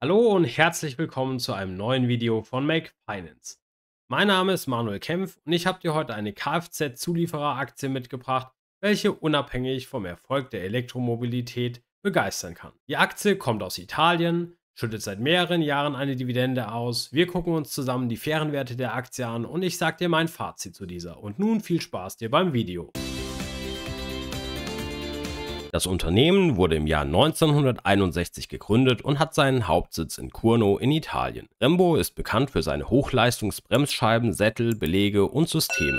Hallo und herzlich willkommen zu einem neuen Video von Make Finance. Mein Name ist Manuel Kempf und ich habe dir heute eine Kfz-Zuliefereraktie mitgebracht, welche unabhängig vom Erfolg der Elektromobilität begeistern kann. Die Aktie kommt aus Italien, schüttet seit mehreren Jahren eine Dividende aus. Wir gucken uns zusammen die fairen Werte der Aktie an und ich sage dir mein Fazit zu dieser. Und nun viel Spaß dir beim Video. Das Unternehmen wurde im Jahr 1961 gegründet und hat seinen Hauptsitz in Kurno in Italien. Rembo ist bekannt für seine Hochleistungsbremsscheiben, Sättel, Belege und Systeme.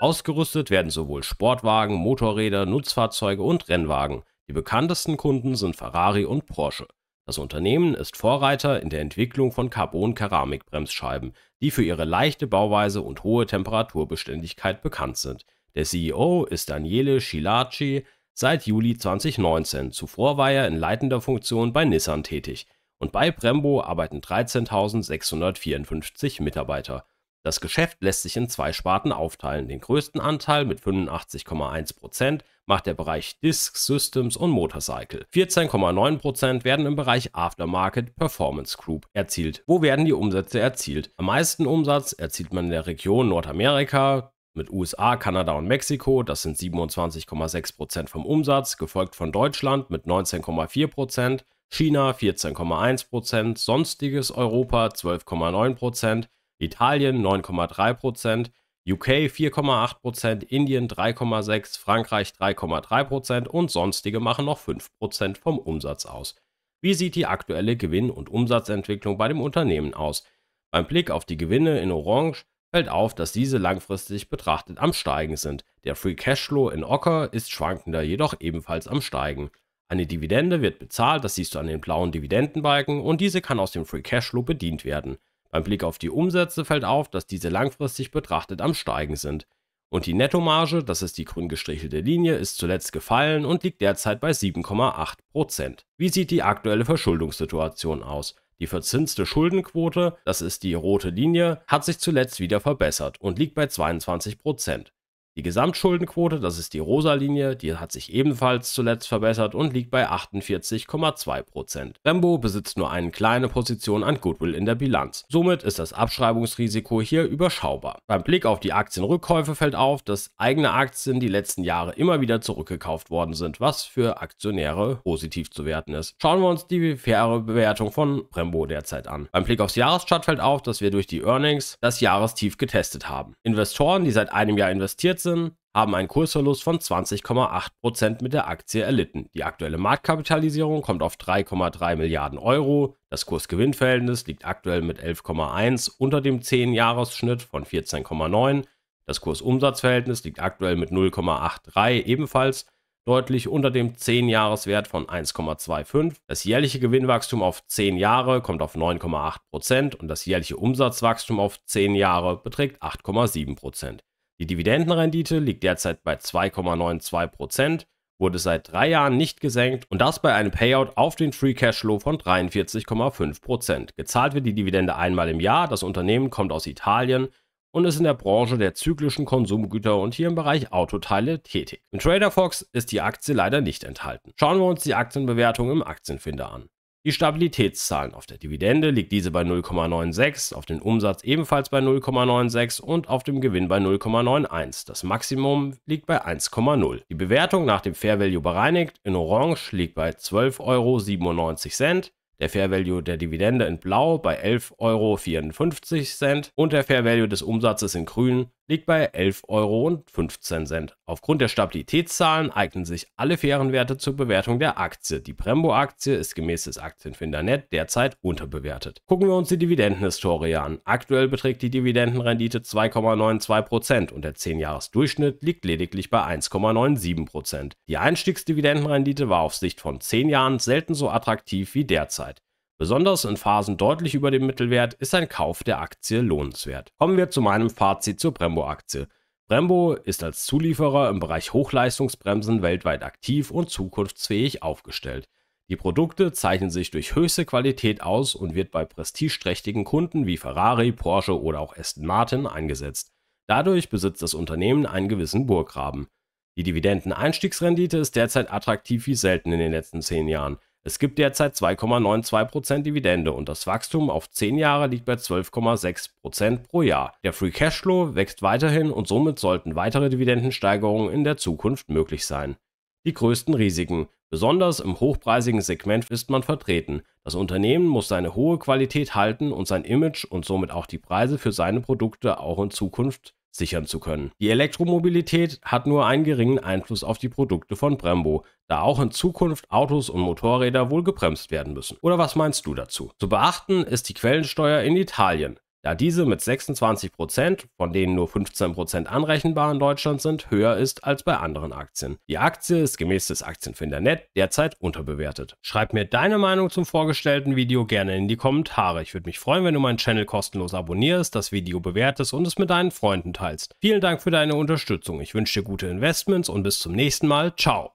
Ausgerüstet werden sowohl Sportwagen, Motorräder, Nutzfahrzeuge und Rennwagen. Die bekanntesten Kunden sind Ferrari und Porsche. Das Unternehmen ist Vorreiter in der Entwicklung von Carbon-Keramikbremsscheiben, die für ihre leichte Bauweise und hohe Temperaturbeständigkeit bekannt sind. Der CEO ist Daniele Schilacci, seit Juli 2019, zuvor war er in leitender Funktion bei Nissan tätig und bei Brembo arbeiten 13.654 Mitarbeiter. Das Geschäft lässt sich in zwei Sparten aufteilen. Den größten Anteil mit 85,1% macht der Bereich Disk, Systems und Motorcycle. 14,9% werden im Bereich Aftermarket Performance Group erzielt. Wo werden die Umsätze erzielt? Am meisten Umsatz erzielt man in der Region Nordamerika, mit USA, Kanada und Mexiko, das sind 27,6% vom Umsatz, gefolgt von Deutschland mit 19,4%, China 14,1%, sonstiges Europa 12,9%, Italien 9,3%, UK 4,8%, Indien 3,6%, Frankreich 3,3% und sonstige machen noch 5% vom Umsatz aus. Wie sieht die aktuelle Gewinn- und Umsatzentwicklung bei dem Unternehmen aus? Beim Blick auf die Gewinne in Orange fällt auf, dass diese langfristig betrachtet am Steigen sind. Der Free Cashflow in Ocker ist schwankender, jedoch ebenfalls am Steigen. Eine Dividende wird bezahlt, das siehst du an den blauen Dividendenbalken und diese kann aus dem Free Cashflow bedient werden. Beim Blick auf die Umsätze fällt auf, dass diese langfristig betrachtet am Steigen sind. Und die Nettomarge, das ist die grün gestrichelte Linie, ist zuletzt gefallen und liegt derzeit bei 7,8%. Wie sieht die aktuelle Verschuldungssituation aus? Die verzinste Schuldenquote, das ist die rote Linie, hat sich zuletzt wieder verbessert und liegt bei 22 Prozent. Die Gesamtschuldenquote, das ist die rosa Linie, die hat sich ebenfalls zuletzt verbessert und liegt bei 48,2%. Rembo besitzt nur eine kleine Position an Goodwill in der Bilanz. Somit ist das Abschreibungsrisiko hier überschaubar. Beim Blick auf die Aktienrückkäufe fällt auf, dass eigene Aktien die letzten Jahre immer wieder zurückgekauft worden sind, was für Aktionäre positiv zu werten ist. Schauen wir uns die faire Bewertung von Rembo derzeit an. Beim Blick aufs Jahreschart fällt auf, dass wir durch die Earnings das Jahrestief getestet haben. Investoren, die seit einem Jahr investiert Wilson haben einen Kursverlust von 20,8% mit der Aktie erlitten. Die aktuelle Marktkapitalisierung kommt auf 3,3 Milliarden Euro. Das Kursgewinnverhältnis liegt aktuell mit 11,1 unter dem 10 jahresschnitt von 14,9. Das Kursumsatzverhältnis liegt aktuell mit 0,83 ebenfalls deutlich unter dem 10 jahreswert von 1,25. Das jährliche Gewinnwachstum auf 10 Jahre kommt auf 9,8% und das jährliche Umsatzwachstum auf 10 Jahre beträgt 8,7%. Die Dividendenrendite liegt derzeit bei 2,92%, wurde seit drei Jahren nicht gesenkt und das bei einem Payout auf den Free Cashflow von 43,5%. Gezahlt wird die Dividende einmal im Jahr, das Unternehmen kommt aus Italien und ist in der Branche der zyklischen Konsumgüter und hier im Bereich Autoteile tätig. In TraderFox ist die Aktie leider nicht enthalten. Schauen wir uns die Aktienbewertung im Aktienfinder an. Die Stabilitätszahlen auf der Dividende liegt diese bei 0,96, auf den Umsatz ebenfalls bei 0,96 und auf dem Gewinn bei 0,91. Das Maximum liegt bei 1,0. Die Bewertung nach dem Fair Value bereinigt in Orange liegt bei 12,97 Euro. Der Fair Value der Dividende in Blau bei 11,54 Euro und der Fair Value des Umsatzes in Grün liegt bei 11,15 Euro. Aufgrund der Stabilitätszahlen eignen sich alle fairen Werte zur Bewertung der Aktie. Die Brembo-Aktie ist gemäß des Aktienfindernet derzeit unterbewertet. Gucken wir uns die Dividendenhistorie an. Aktuell beträgt die Dividendenrendite 2,92% und der 10-Jahres-Durchschnitt liegt lediglich bei 1,97%. Die Einstiegsdividendenrendite war auf Sicht von 10 Jahren selten so attraktiv wie derzeit. Besonders in Phasen deutlich über dem Mittelwert ist ein Kauf der Aktie lohnenswert. Kommen wir zu meinem Fazit zur Brembo-Aktie. Brembo ist als Zulieferer im Bereich Hochleistungsbremsen weltweit aktiv und zukunftsfähig aufgestellt. Die Produkte zeichnen sich durch höchste Qualität aus und wird bei prestigeträchtigen Kunden wie Ferrari, Porsche oder auch Aston Martin eingesetzt. Dadurch besitzt das Unternehmen einen gewissen Burggraben. Die Dividendeneinstiegsrendite ist derzeit attraktiv wie selten in den letzten zehn Jahren. Es gibt derzeit 2,92% Dividende und das Wachstum auf 10 Jahre liegt bei 12,6% pro Jahr. Der Free Cashflow wächst weiterhin und somit sollten weitere Dividendensteigerungen in der Zukunft möglich sein. Die größten Risiken. Besonders im hochpreisigen Segment ist man vertreten. Das Unternehmen muss seine hohe Qualität halten und sein Image und somit auch die Preise für seine Produkte auch in Zukunft sichern zu können. Die Elektromobilität hat nur einen geringen Einfluss auf die Produkte von Brembo, da auch in Zukunft Autos und Motorräder wohl gebremst werden müssen. Oder was meinst du dazu? Zu beachten ist die Quellensteuer in Italien da diese mit 26%, von denen nur 15% anrechenbar in Deutschland sind, höher ist als bei anderen Aktien. Die Aktie ist gemäß des Aktienfinder.net derzeit unterbewertet. Schreib mir deine Meinung zum vorgestellten Video gerne in die Kommentare. Ich würde mich freuen, wenn du meinen Channel kostenlos abonnierst, das Video bewertest und es mit deinen Freunden teilst. Vielen Dank für deine Unterstützung. Ich wünsche dir gute Investments und bis zum nächsten Mal. Ciao.